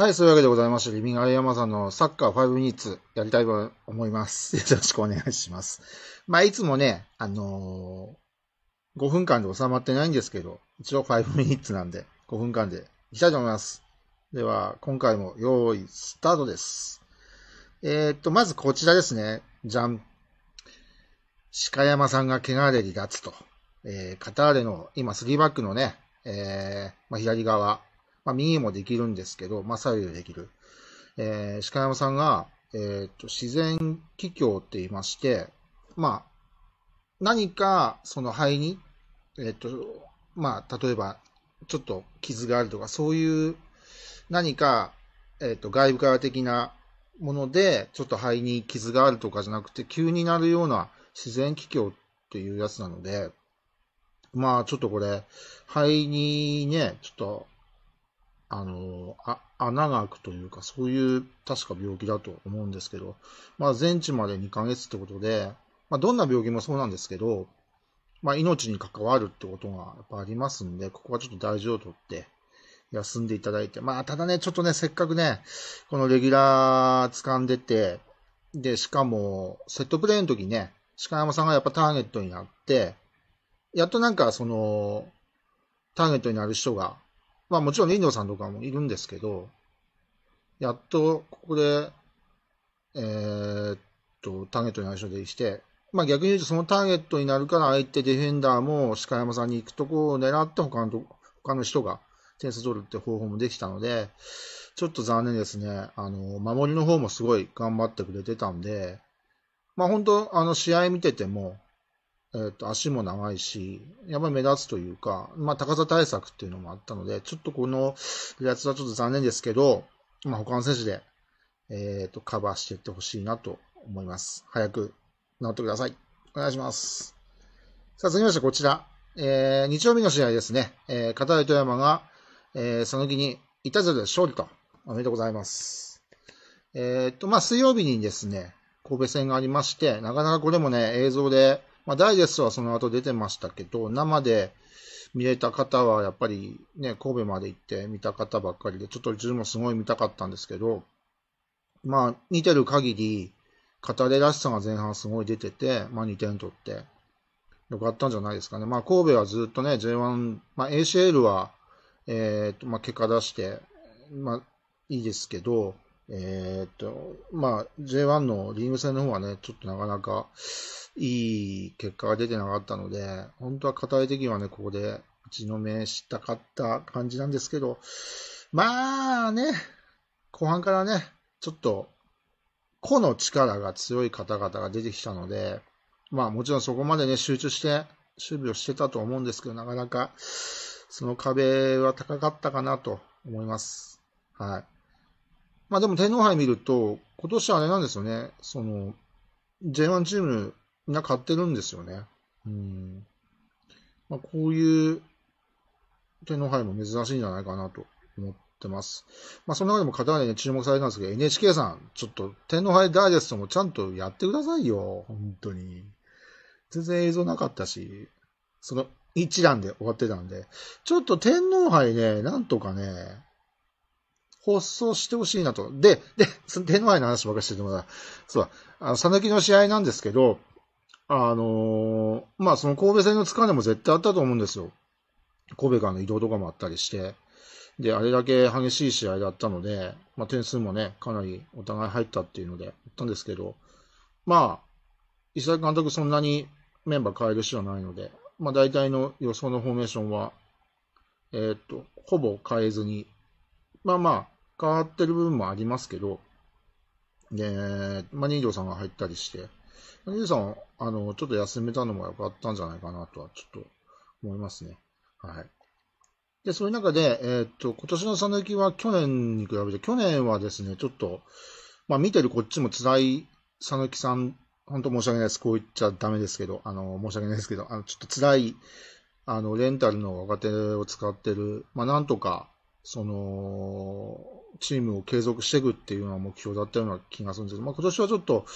はい、そういうわけでございまして、リビングヤ山さんのサッカー5ニッツやりたいと思います。よろしくお願いします。まあ、いつもね、あのー、5分間で収まってないんですけど、一応5ニッツなんで、5分間でいきたいと思います。では、今回も用意スタートです。えー、っと、まずこちらですね。じゃん。鹿山さんが怪我で離脱と。えー、カターレの、今3バックのね、えー、まあ、左側、まあ、右もできるんですけど、まあ、左右できる。えー、鹿山さんが、えーと、自然気境って言いまして、まあ、何かその肺に、えーとまあ、例えばちょっと傷があるとか、そういう何か、えーと、と外部から的なもので、ちょっと肺に傷があるとかじゃなくて、急になるような自然気境っていうやつなので、まあちょっとこれ、肺にね、ちょっとあの、あ穴が開くというか、そういう確か病気だと思うんですけど、まあ、全治まで2ヶ月ってことで、まあ、どんな病気もそうなんですけど、まあ、命に関わるってことがやっぱありますんで、ここはちょっと大事をとって、休んでいただいて、まあ、ただね、ちょっとね、せっかくね、このレギュラー掴んでて、で、しかも、セットプレイの時ね、鹿山さんがやっぱターゲットになって、やっとなんかその、ターゲットになる人がまあもちろん林道さんとかもいるんですけど、やっとここで、えー、っと、ターゲットに相性でして、まあ逆に言うとそのターゲットになるから相手ディフェンダーも鹿山さんに行くとこを狙って他の他の人が点数取るって方法もできたので、ちょっと残念ですね。あの、守りの方もすごい頑張ってくれてたんで、まあ本当、あの試合見てても、えっ、ー、と、足も長いし、やっぱり目立つというか、まあ、高さ対策っていうのもあったので、ちょっとこのやつはちょっと残念ですけど、まあ、他の選手で、えっ、ー、と、カバーしていってほしいなと思います。早く治ってください。お願いします。さあ、続きましてこちら。えー、日曜日の試合ですね。えー、片田富山が、えー、佐野木にいたずらで勝利と。おめでとうございます。えー、っと、まあ、水曜日にですね、神戸戦がありまして、なかなかこれもね、映像で、まあ、ダイジェストはその後出てましたけど、生で見れた方はやっぱりね、神戸まで行って見た方ばっかりで、ちょっと自分もすごい見たかったんですけど、まあ、見てる限り、語れらしさが前半すごい出てて、まあ、2点取って、よかったんじゃないですかね。まあ、神戸はずっとね、J1、まあ、ACL は、えー、っと、まあ、結果出して、まあ、いいですけど、えー、っと、まあ、J1 のリーグ戦の方はね、ちょっとなかなか、いい結果が出てなかったので、本当は硬い的にはね、ここで打ちのめしたかった感じなんですけど、まあね、後半からね、ちょっと、個の力が強い方々が出てきたので、まあもちろんそこまでね、集中して守備をしてたと思うんですけど、なかなかその壁は高かったかなと思います。はい。まあでも天皇杯見ると、今年はあれなんですよね、その、J1 チームな買ってるんですよね。うん。まあ、こういう天皇杯も珍しいんじゃないかなと思ってます。まあ、その中でもカターに注目されたんですけど、NHK さん、ちょっと天皇杯ダイジェストもちゃんとやってくださいよ。本当に。全然映像なかったし、その一覧で終わってたんで、ちょっと天皇杯ね、なんとかね、放送してほしいなと。で、で、天皇杯の話ばっかりしててもらそうだ、あの、さぬきの試合なんですけど、あのー、まあ、その神戸戦の疲れも絶対あったと思うんですよ。神戸からの移動とかもあったりして。で、あれだけ激しい試合だったので、まあ、点数もね、かなりお互い入ったっていうので、言ったんですけど、まあ、石崎監督そんなにメンバー変える要はないので、まあ、大体の予想のフォーメーションは、えー、っと、ほぼ変えずに、まあまあ、変わってる部分もありますけど、で、まあ、人形さんが入ったりして、兄さん、あの、ちょっと休めたのも良かったんじゃないかなとは、ちょっと思いますね。はい。で、そういう中で、えー、っと、今年の讃岐は去年に比べて、去年はですね、ちょっと、まあ見てるこっちも辛い讃岐さん、本当申し訳ないです。こう言っちゃダメですけど、あの、申し訳ないですけど、あの、ちょっと辛い、あの、レンタルの若手を使ってる、まあなんとか、その、チームを継続していくっていうのは目標だったような気がするんですけど、まあ今年はちょっと、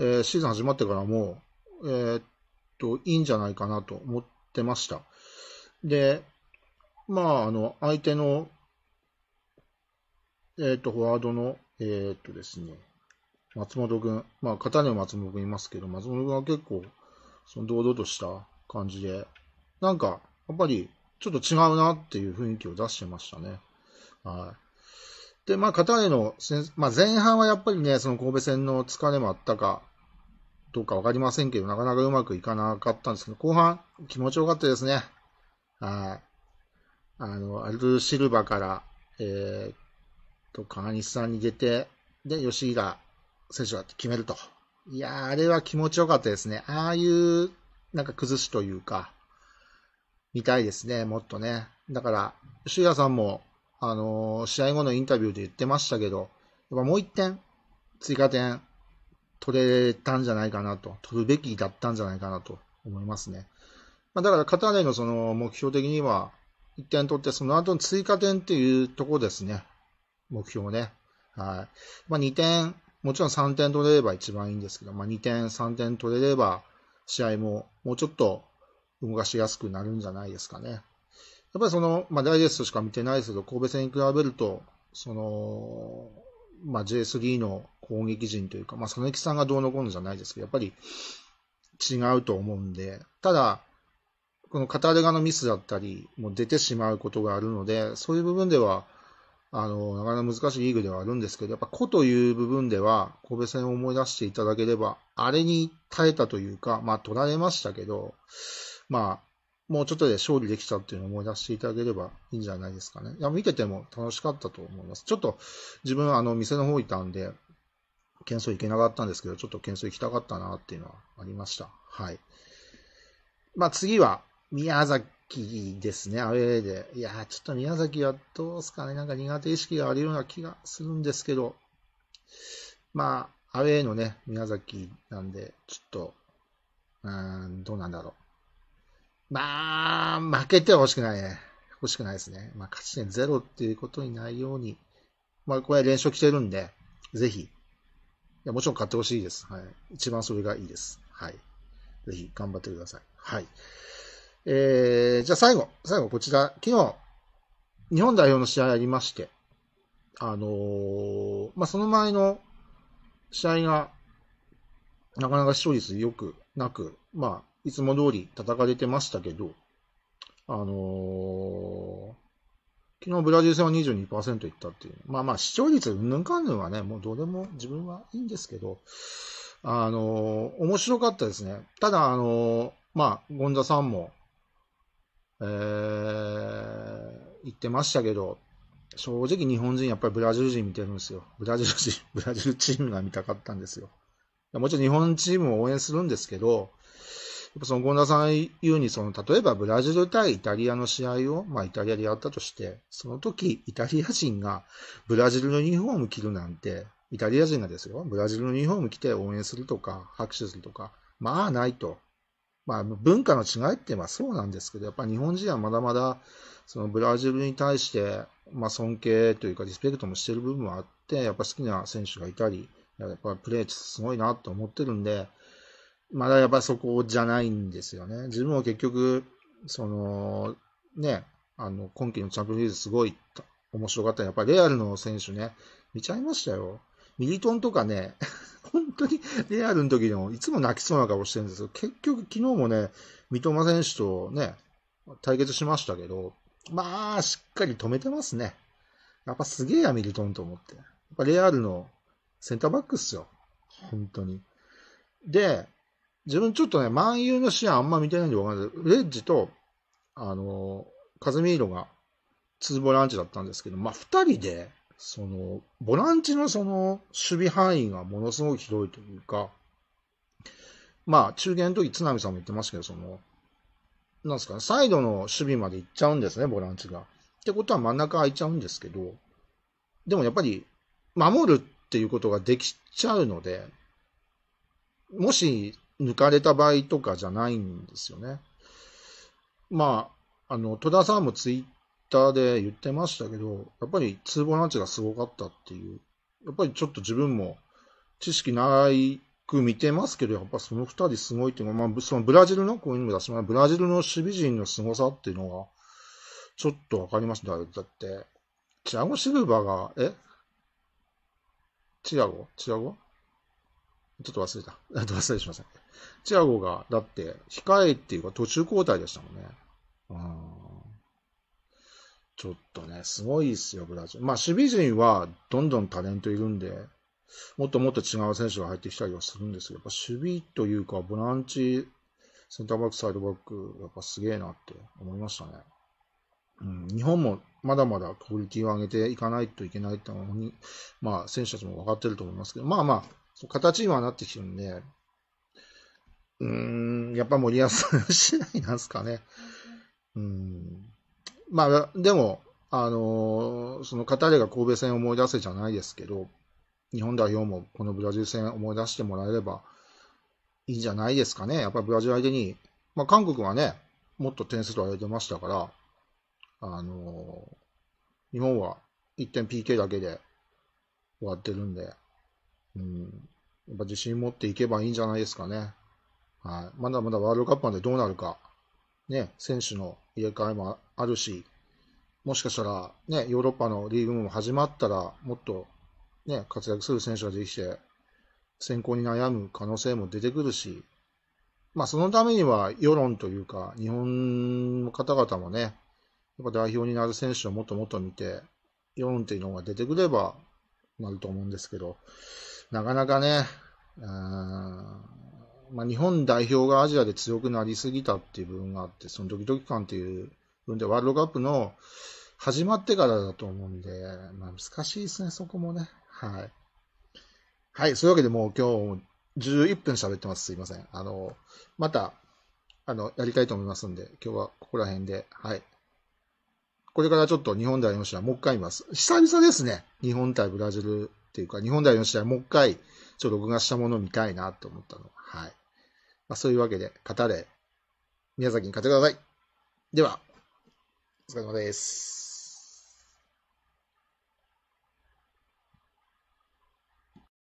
えー、シーズン始まってからも、えー、っと、いいんじゃないかなと思ってました。で、まあ、あの、相手の、えー、っと、フォワードの、えー、っとですね、松本君、まあ、片根松本君いますけど、松本君は結構、その堂々とした感じで、なんか、やっぱり、ちょっと違うなっていう雰囲気を出してましたね。はい。で、まあ、片根の、まあ、前半はやっぱりね、その神戸戦の疲れもあったか、どうかわかりませんけど、なかなかうまくいかなかったんですけど、後半気持ちよかったですね。はい。あの、アルシルバから、えー、と、ニスさんに出て、で、吉井選手が決めると。いやあれは気持ちよかったですね。ああいう、なんか崩しというか、見たいですね、もっとね。だから、吉井さんも、あのー、試合後のインタビューで言ってましたけど、やっぱもう一点、追加点取れたんじゃないかなと、取るべきだったんじゃないかなと思いますね。まあ、だから、カタールのその目標的には、1点取って、その後の追加点っていうところですね。目標ね。はい。まあ、2点、もちろん3点取れれば一番いいんですけど、まあ、2点、3点取れれば、試合ももうちょっと動かしやすくなるんじゃないですかね。やっぱりその、まあ、ダイジェストしか見てないですけど、神戸戦に比べると、その、まあ、J3 の攻撃陣というか、まあ、佐々木さんがどうのこうのじゃないですけど、やっぱり違うと思うんで、ただ、このカタール側のミスだったり、もう出てしまうことがあるので、そういう部分では、あの、なかなか難しいリーグではあるんですけど、やっぱ個という部分では、神戸戦を思い出していただければ、あれに耐えたというか、まあ取られましたけど、まあ、もうちょっとで勝利できたっていうのを思い出していただければいいんじゃないですかね。いや、見てても楽しかったと思います。ちょっと自分はあの店の方いたんで、喧騒行けなかったんですけど、ちょっと喧騒行きたかったなっていうのはありました。はい。まあ次は宮崎ですね、アウェーで。いやー、ちょっと宮崎はどうですかね、なんか苦手意識があるような気がするんですけど、まあ、アウェーのね、宮崎なんで、ちょっと、うーん、どうなんだろう。まあ、負けては欲しくないね。欲しくないですね。まあ、勝ち点ゼロっていうことにないように、まあ、これ連勝来てるんで、ぜひ、いや、もちろん勝ってほしいです。はい。一番それがいいです。はい。ぜひ、頑張ってください。はい。えー、じゃあ最後、最後こちら、昨日、日本代表の試合ありまして、あのー、まあ、その前の試合が、なかなか視聴率良くなく、まあ、いつも通り叩かれてましたけど、あのー、昨日ブラジル戦は22%いったっていう。まあまあ、視聴率うんぬんかんぬんはね、もうどうでも自分はいいんですけど、あのー、面白かったですね。ただ、あのー、まあ、ゴンザさんも、えー、言ってましたけど、正直日本人やっぱりブラジル人見てるんですよ。ブラジル人、ブラジルチームが見たかったんですよ。もちろん日本チームを応援するんですけど、っぱその権田さん言うに、その、例えばブラジル対イタリアの試合を、まあイタリアでやったとして、その時、イタリア人がブラジルのユニフォーム着るなんて、イタリア人がですよ、ブラジルのユニフォーム着て応援するとか、拍手するとか、まあないと。まあ、文化の違いってまあそうなんですけど、やっぱ日本人はまだまだそのブラジルに対して、まあ、尊敬というかリスペクトもしてる部分もあって、やっぱ好きな選手がいたり、やっぱプレーすごいなと思ってるんで、まだやっぱそこじゃないんですよね。自分も結局、その、ね、あの、今季のチャンピオンリーズすごい面白かった。やっぱレアルの選手ね、見ちゃいましたよ。ミリトンとかね、本当にレアルの時もいつも泣きそうな顔してるんですけど、結局昨日もね、三笘選手とね、対決しましたけど、まあ、しっかり止めてますね。やっぱすげえや、ミリトンと思って。やっぱレアルのセンターバックっすよ。本当に。で、自分ちょっとね、万有の試合あんま見てないんでわかんないですレッジと、あの、カズミーロが2ボランチだったんですけど、まあ2人で、その、ボランチのその、守備範囲がものすごく広いというか、まあ中堅の時、津波さんも言ってましたけど、その、なんですかね、サイドの守備まで行っちゃうんですね、ボランチが。ってことは真ん中空いちゃうんですけど、でもやっぱり、守るっていうことができちゃうので、もし抜かれた場合とかじゃないんですよね。まあ、あの、戸田さんもツイッターで言ってましたけど、やっぱり通ボランチがすごかったっていう、やっぱりちょっと自分も知識ないく見てますけど、やっぱその二人すごいっていうのは、まあ、そのブラジルの、こういうのも出しますブラジルの守備陣の凄さっていうのが、ちょっとわかりました。だって、チアゴ・シルバーが、えチアゴチアゴちょっと忘れた。えっと、忘れしません。チアゴが、だって、控えっていうか途中交代でしたもんね。うん。ちょっとね、すごいっすよ、ブラジル。まあ、守備陣はどんどんタレントいるんで、もっともっと違う選手が入ってきたりはするんですけど、やっぱ守備というか、ボランチ、センターバック、サイドバック、やっぱすげえなって思いましたね。うん、日本もまだまだクオリティを上げていかないといけないってのに、まあ、選手たちも分かってると思いますけど、まあまあ、形にはなってきてるんで、うん、やっぱ森保次 第なんですかね。うん。まあ、でも、あのー、そのカターが神戸戦を思い出せじゃないですけど、日本代表もこのブラジル戦思い出してもらえればいいんじゃないですかね。やっぱりブラジル相手に、まあ、韓国はね、もっと点数とられてましたから、あのー、日本は1点 PK だけで終わってるんで、うん、やっぱ自信持っていけばいいんじゃないですかね。はい、まだまだワールドカップまでどうなるか、ね、選手の入れ替えもあるし、もしかしたら、ね、ヨーロッパのリーグも始まったら、もっと、ね、活躍する選手ができて、選考に悩む可能性も出てくるし、まあ、そのためには世論というか、日本の方々もね、やっぱ代表になる選手をもっともっと見て、世論っていうのが出てくればなると思うんですけど、なかなかね、うんまあ、日本代表がアジアで強くなりすぎたっていう部分があって、そのドキドキ感っていう部分で、ワールドカップの始まってからだと思うんで、まあ、難しいですね、そこもね。はい。はい、そういうわけでもう今日11分喋ってます。すいません。あの、また、あの、やりたいと思いますんで、今日はここら辺で、はい。これからちょっと日本代表の試合もう一回見ます。久々ですね。日本対ブラジルっていうか、日本代表の試合もう一回、ちょっと録画したものを見たいなと思ったの。はい。まあ、そういうわけで、語れ、宮崎に勝ってください。では、お疲れ様です。